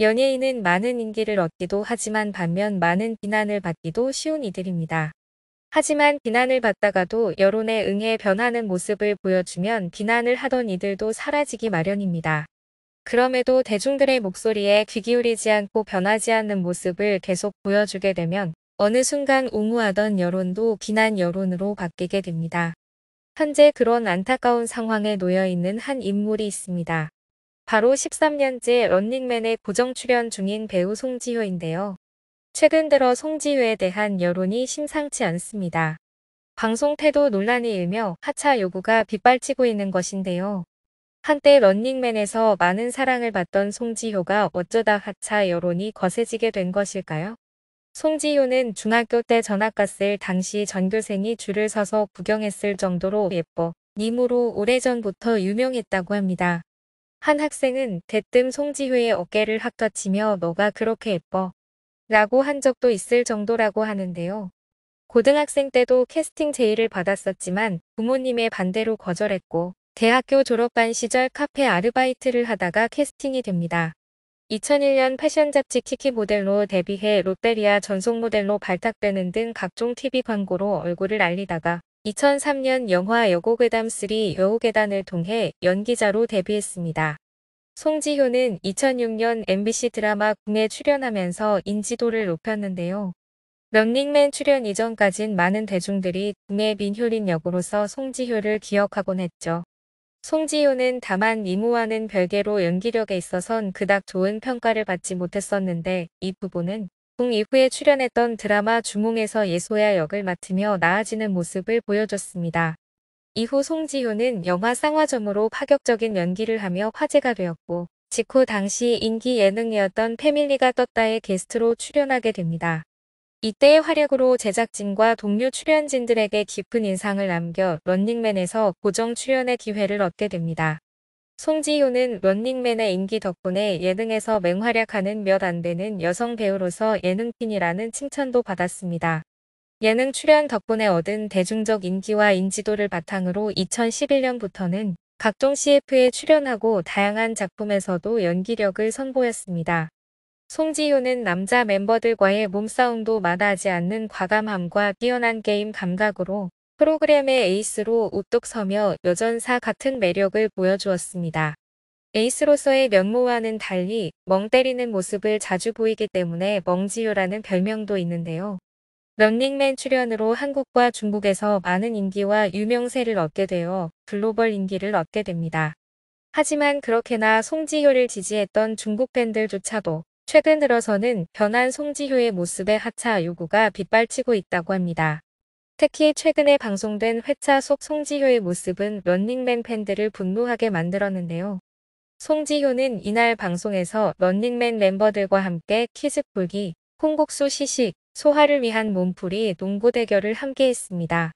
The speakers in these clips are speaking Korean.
연예인은 많은 인기를 얻기도 하지만 반면 많은 비난을 받기도 쉬운 이들입니다. 하지만 비난을 받다가도 여론에 응해 변하는 모습을 보여주면 비난을 하던 이들도 사라지기 마련입니다. 그럼에도 대중들의 목소리에 귀 기울이지 않고 변하지 않는 모습을 계속 보여주게 되면 어느 순간 우무하던 여론도 비난 여론으로 바뀌게 됩니다. 현재 그런 안타까운 상황에 놓여 있는 한 인물이 있습니다. 바로 13년째 런닝맨에 고정 출연 중인 배우 송지효인데요. 최근 들어 송지효에 대한 여론이 심상치 않습니다. 방송 태도 논란이 일며 하차 요구가 빗발치고 있는 것인데요. 한때 런닝맨에서 많은 사랑을 받던 송지효가 어쩌다 하차 여론이 거세지게 된 것일까요? 송지효는 중학교 때 전학 갔을 당시 전교생이 줄을 서서 구경했을 정도로 예뻐 님으로 오래전부터 유명했다고 합니다. 한 학생은 대뜸 송지효의 어깨를 학다치며 너가 그렇게 예뻐 라고 한 적도 있을 정도라고 하는데요. 고등학생 때도 캐스팅 제의를 받았었지만 부모님의 반대로 거절했고 대학교 졸업반 시절 카페 아르바이트를 하다가 캐스팅이 됩니다. 2001년 패션 잡지 키키 모델로 데뷔해 롯데리아 전속 모델로 발탁되는 등 각종 TV 광고로 얼굴을 알리다가 2003년 영화 여고괴담 3 여우괴단을 통해 연기자로 데뷔했습니다. 송지효는 2006년 MBC 드라마 궁에 출연하면서 인지도를 높였는데요. 런닝맨 출연 이전까진 많은 대중들이 궁의 민효린 역으로서 송지효를 기억하곤 했죠. 송지효는 다만 미모와는 별개로 연기력에 있어선 그닥 좋은 평가를 받지 못했었는데 이 부분은 궁 이후에 출연했던 드라마 주몽에서 예소야 역을 맡으며 나아지는 모습을 보여줬습니다. 이후 송지효는 영화 쌍화점으로 파격적인 연기를 하며 화제가 되었고 직후 당시 인기 예능이었던 패밀리가 떴다의 게스트로 출연하게 됩니다. 이때의 활약으로 제작진과 동료 출연진들에게 깊은 인상을 남겨 런닝맨에서 고정 출연의 기회를 얻게 됩니다. 송지효는 런닝맨의 인기 덕분에 예능에서 맹활약하는 몇 안 되는 여성 배우로서 예능핀이라는 칭찬도 받았습니다. 예능 출연 덕분에 얻은 대중적 인기와 인지도를 바탕으로 2011년부터는 각종 CF에 출연하고 다양한 작품에서도 연기력을 선보였습니다. 송지효는 남자 멤버들과의 몸싸움도 마다하지 않는 과감함과 뛰어난 게임 감각으로 프로그램의 에이스로 우뚝 서며 여전사 같은 매력을 보여주었습니다. 에이스로서의 면모와는 달리 멍 때리는 모습을 자주 보이기 때문에 멍지효라는 별명도 있는데요. 런닝맨 출연으로 한국과 중국에서 많은 인기와 유명세를 얻게 되어 글로벌 인기를 얻게 됩니다. 하지만 그렇게나 송지효를 지지했던 중국 팬들조차도 최근 들어서는 변한 송지효의 모습에 하차 요구가 빗발치고 있다고 합니다. 특히 최근에 방송된 회차 속 송지효의 모습은 런닝맨 팬들을 분노하게 만들었는데요. 송지효는 이날 방송에서 런닝맨 멤버들과 함께 키즈풀기 콩국수 시식, 소화를 위한 몸풀이 농구 대결을 함께했습니다.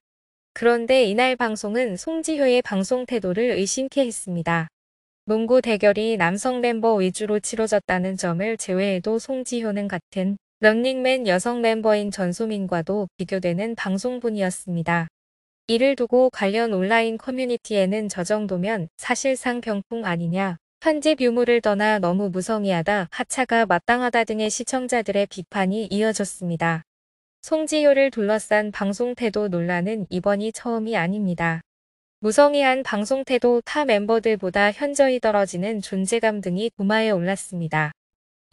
그런데 이날 방송은 송지효의 방송 태도를 의심케 했습니다. 농구 대결이 남성 멤버 위주로 치러졌다는 점을 제외해도 송지효는 같은 런닝맨 여성 멤버인 전소민과도 비교되는 방송분이었습니다. 이를 두고 관련 온라인 커뮤니티에는 저 정도면 사실상 병풍 아니냐, 편집 유무를 떠나 너무 무성의하다, 하차가 마땅하다 등의 시청자들의 비판이 이어졌습니다. 송지효를 둘러싼 방송 태도 논란은 이번이 처음이 아닙니다. 무성의한 방송 태도 타 멤버들보다 현저히 떨어지는 존재감 등이 도마에 올랐습니다.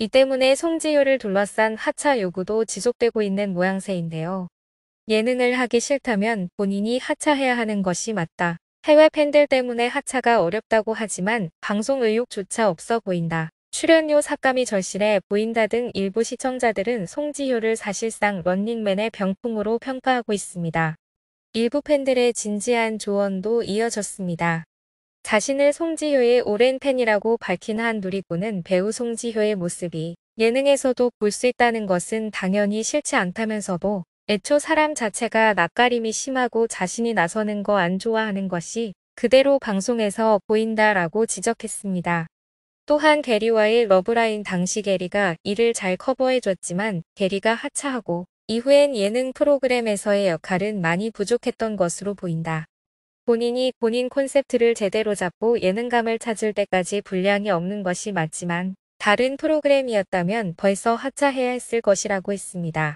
이 때문에 송지효를 둘러싼 하차 요구도 지속되고 있는 모양새인데요. 예능을 하기 싫다면 본인이 하차해야 하는 것이 맞다. 해외 팬들 때문에 하차가 어렵다고 하지만 방송 의욕조차 없어 보인다. 출연료 삭감이 절실해 보인다 등 일부 시청자들은 송지효를 사실상 런닝맨의 병풍으로 평가하고 있습니다. 일부 팬들의 진지한 조언도 이어졌습니다. 자신을 송지효의 오랜 팬이라고 밝힌 한 누리꾼은 배우 송지효의 모습이 예능에서도 볼 수 있다는 것은 당연히 싫지 않다면서도 애초 사람 자체가 낯가림이 심하고 자신이 나서는 거 안 좋아하는 것이 그대로 방송에서 보인다라고 지적했습니다. 또한 게리와의 러브라인 당시 게리가 이를 잘 커버해줬지만 게리가 하차하고 이후엔 예능 프로그램에서의 역할은 많이 부족했던 것으로 보인다. 본인이 본인 콘셉트를 제대로 잡고 예능감을 찾을 때까지 분량이 없는 것이 맞지만 다른 프로그램이었다면 벌써 하차해야 했을 것이라고 했습니다.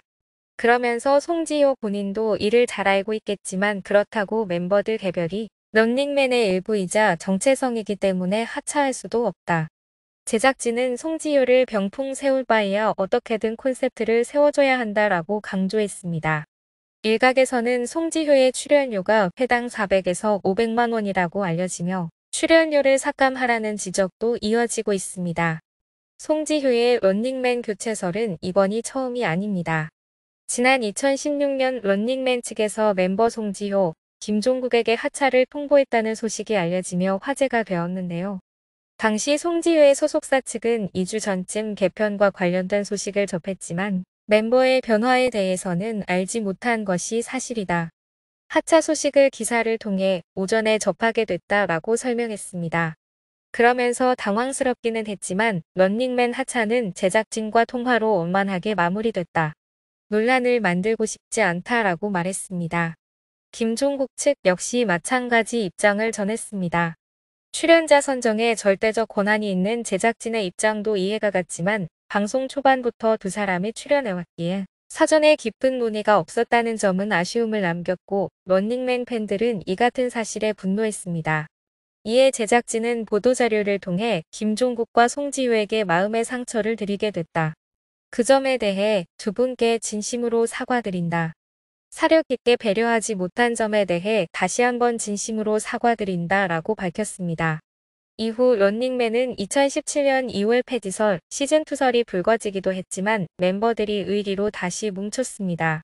그러면서 송지효 본인도 이를 잘 알고 있겠지만 그렇다고 멤버들 개별이 런닝맨의 일부이자 정체성이기 때문에 하차할 수도 없다. 제작진은 송지효를 병풍 세울 바에야 어떻게든 콘셉트를 세워줘야 한다라고 강조했습니다. 일각에서는 송지효의 출연료가 회당 400에서 500만 원이라고 알려지며 출연료를 삭감하라는 지적도 이어지고 있습니다. 송지효의 런닝맨 교체설은 이번이 처음이 아닙니다. 지난 2016년 런닝맨 측에서 멤버 송지효, 김종국에게 하차를 통보했다는 소식이 알려지며 화제가 되었는데요. 당시 송지효의 소속사 측은 2주 전쯤 개편과 관련된 소식을 접했지만 멤버의 변화에 대해서는 알지 못한 것이 사실이다. 하차 소식을 기사를 통해 오전에 접하게 됐다라고 설명했습니다. 그러면서 당황스럽기는 했지만 런닝맨 하차는 제작진과 통화로 원만하게 마무리됐다. 논란을 만들고 싶지 않다라고 말했습니다. 김종국 측 역시 마찬가지 입장을 전했습니다. 출연자 선정에 절대적 권한이 있는 제작진의 입장도 이해가 갔지만 방송 초반부터 두 사람이 출연해왔기에 사전에 깊은 논의가 없었다는 점은 아쉬움을 남겼고 런닝맨 팬들은 이 같은 사실에 분노했습니다. 이에 제작진은 보도자료를 통해 김종국과 송지효에게 마음의 상처를 드리게 됐다. 그 점에 대해 두 분께 진심으로 사과드린다. 사려 깊게 배려하지 못한 점에 대해 다시 한번 진심으로 사과드린다 라고 밝혔습니다. 이후 런닝맨은 2017년 2월 패디설 시즌2설이 불거지기도 했지만 멤버들이 의리로 다시 뭉쳤습니다.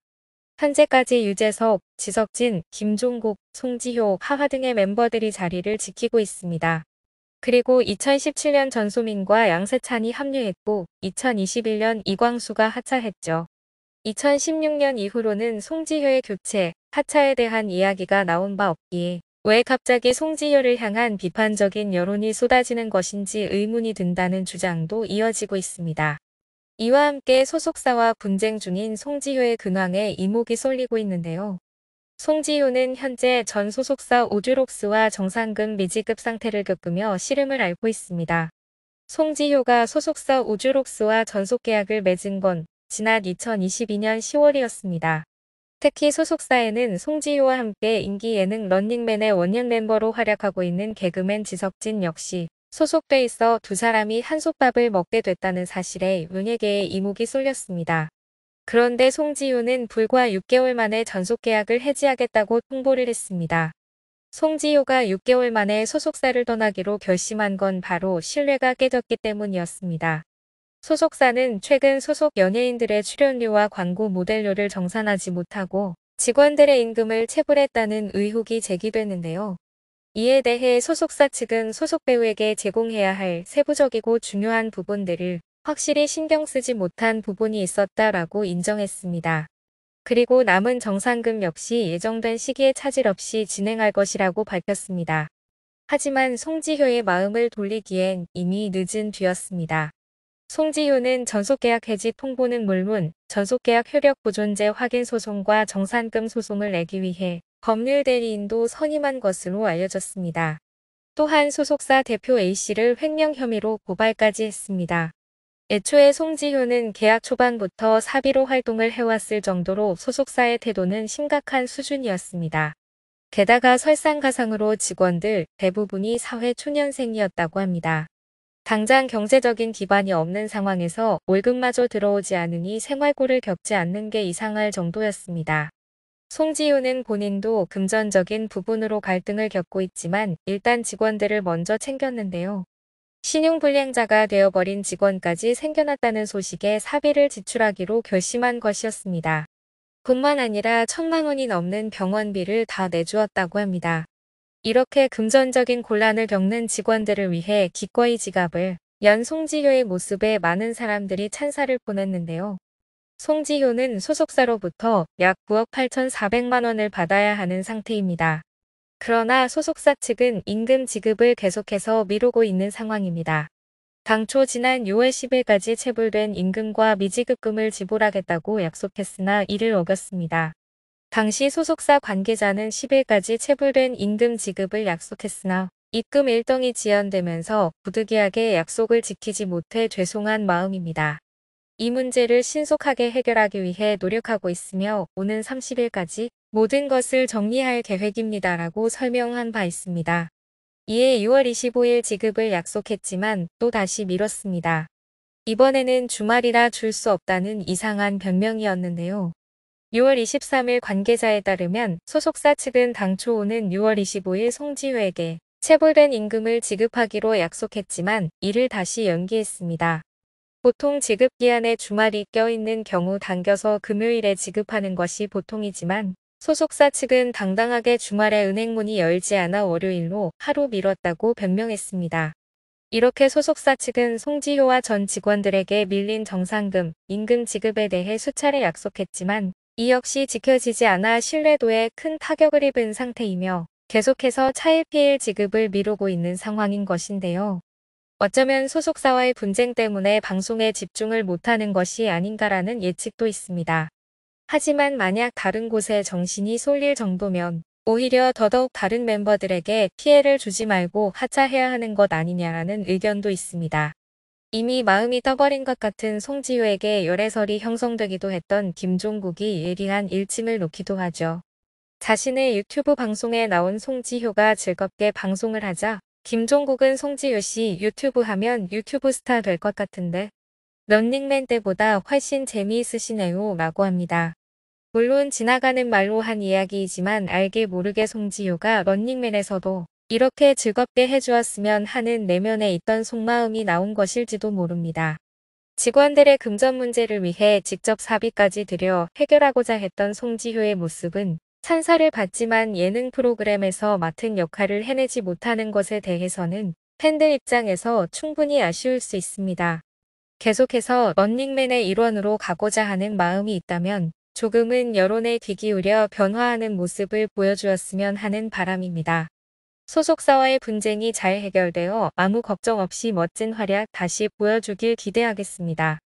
현재까지 유재석, 지석진, 김종국, 송지효, 하화 등의 멤버들이 자리를 지키고 있습니다. 그리고 2017년 전소민과 양세찬이 합류했고 2021년 이광수가 하차했죠. 2016년 이후로는 송지효의 교체, 하차에 대한 이야기가 나온 바 없기에 왜 갑자기 송지효를 향한 비판적인 여론이 쏟아지는 것인지 의문이 든다는 주장도 이어지고 있습니다. 이와 함께 소속사와 분쟁 중인 송지효의 근황에 이목이 쏠리고 있는데요. 송지효는 현재 전 소속사 우주록스와 정상금 미지급 상태를 겪으며 씨름을 앓고 있습니다. 송지효가 소속사 우주록스와 전속계약을 맺은 건 지난 2022년 10월이었습니다. 특히 소속사에는 송지효와 함께 인기 예능 런닝맨의 원년 멤버로 활약하고 있는 개그맨 지석진 역시 소속돼 있어 두 사람이 한솥밥을 먹게 됐다는 사실에 은혜계의 이목이 쏠렸습니다. 그런데 송지효는 불과 6개월 만에 전속계약을 해지하겠다고 통보를 했습니다. 송지효가 6개월 만에 소속사를 떠나기로 결심한 건 바로 신뢰가 깨졌기 때문이었습니다. 소속사는 최근 소속 연예인들의 출연료와 광고 모델료를 정산하지 못하고 직원들의 임금을 체불했다는 의혹이 제기됐는데요. 이에 대해 소속사 측은 소속 배우에게 제공해야 할 세부적이고 중요한 부분들을 확실히 신경 쓰지 못한 부분이 있었다라고 인정했습니다. 그리고 남은 정상금 역시 예정된 시기에 차질 없이 진행할 것이라고 밝혔습니다. 하지만 송지효의 마음을 돌리기엔 이미 늦은 뒤였습니다. 송지효는 전속계약 해지 통보는 물문 전속계약 효력 보존제 확인 소송과 정산금 소송을 내기 위해 법률 대리인도 선임한 것으로 알려졌습니다. 또한 소속사 대표 A씨를 횡령 혐의로 고발까지 했습니다. 애초에 송지효는 계약 초반부터 사비로 활동을 해왔을 정도로 소속사의 태도는 심각한 수준이었습니다. 게다가 설상가상으로 직원들 대부분이 사회 초년생이었다고 합니다. 당장 경제적인 기반이 없는 상황에서 월급마저 들어오지 않으니 생활고를 겪지 않는 게 이상할 정도였습니다. 송지윤는 본인도 금전적인 부분으로 갈등을 겪고 있지만 일단 직원들을 먼저 챙겼는데요. 신용불량자가 되어버린 직원까지 생겨났다는 소식에 사비를 지출하기로 결심한 것이었습니다. 뿐만 아니라 천만 원이 넘는 병원비를 다 내주었다고 합니다. 이렇게 금전적인 곤란을 겪는 직원들을 위해 기꺼이 지갑을 연 송지효의 모습에 많은 사람들이 찬사를 보냈는데요. 송지효는 소속사로부터 약 9억 8,400만 원을 받아야 하는 상태입니다. 그러나 소속사 측은 임금 지급을 계속해서 미루고 있는 상황입니다. 당초 지난 6월 10일까지 체불된 임금과 미지급금을 지불하겠다고 약속했으나 이를 어겼습니다. 당시 소속사 관계자는 10일까지 체불된 임금 지급을 약속했으나 입금 일정이 지연되면서 부득이하게 약속을 지키지 못해 죄송한 마음입니다. 이 문제를 신속하게 해결하기 위해 노력하고 있으며 오는 30일까지 모든 것을 정리할 계획입니다. 라고 설명한 바 있습니다. 이에 6월 25일 지급을 약속했지만 또 다시 미뤘습니다. 이번에는 주말이라 줄 수 없다는 이상한 변명이었는데요. 6월 23일 관계자에 따르면 소속사 측은 당초 오는 6월 25일 송지효에게 체불된 임금을 지급하기로 약속했지만 이를 다시 연기했습니다. 보통 지급기한에 주말이 껴있는 경우 당겨서 금요일에 지급하는 것이 보통이지만 소속사 측은 당당하게 주말에 은행문이 열지 않아 월요일로 하루 미뤘다고 변명했습니다. 이렇게 소속사 측은 송지효와 전 직원들에게 밀린 정상금, 임금 지급에 대해 수차례 약속했지만 이 역시 지켜지지 않아 신뢰도에 큰 타격을 입은 상태이며 계속해서 차일피일 지급을 미루고 있는 상황인 것인데요. 어쩌면 소속사와의 분쟁 때문에 방송에 집중을 못하는 것이 아닌가라는 예측도 있습니다. 하지만 만약 다른 곳에 정신이 쏠릴 정도면 오히려 더더욱 다른 멤버들에게 피해를 주지 말고 하차해야 하는 것 아니냐라는 의견도 있습니다. 이미 마음이 떠버린 것 같은 송지효에게 열애설이 형성되기도 했던 김종국이 예리한 일침을 놓기도 하죠. 자신의 유튜브 방송에 나온 송지효가 즐겁게 방송을 하자 김종국은 송지효 씨 유튜브 하면 유튜브 스타 될 것 같은데 런닝맨 때보다 훨씬 재미있으시네요 라고 합니다. 물론 지나가는 말로 한 이야기이지만 알게 모르게 송지효가 런닝맨에서도 이렇게 즐겁게 해주었으면 하는 내면에 있던 속마음이 나온 것일지도 모릅니다. 직원들의 금전 문제를 위해 직접 사비까지 들여 해결하고자 했던 송지효의 모습은 찬사를 받지만 예능 프로그램에서 맡은 역할을 해내지 못하는 것에 대해서는 팬들 입장에서 충분히 아쉬울 수 있습니다. 계속해서 런닝맨의 일원으로 가고자 하는 마음이 있다면 조금은 여론에 귀 기울여 변화하는 모습을 보여주었으면 하는 바람입니다. 소속사와의 분쟁이 잘 해결되어 아무 걱정 없이 멋진 활약 다시 보여주길 기대하겠습니다.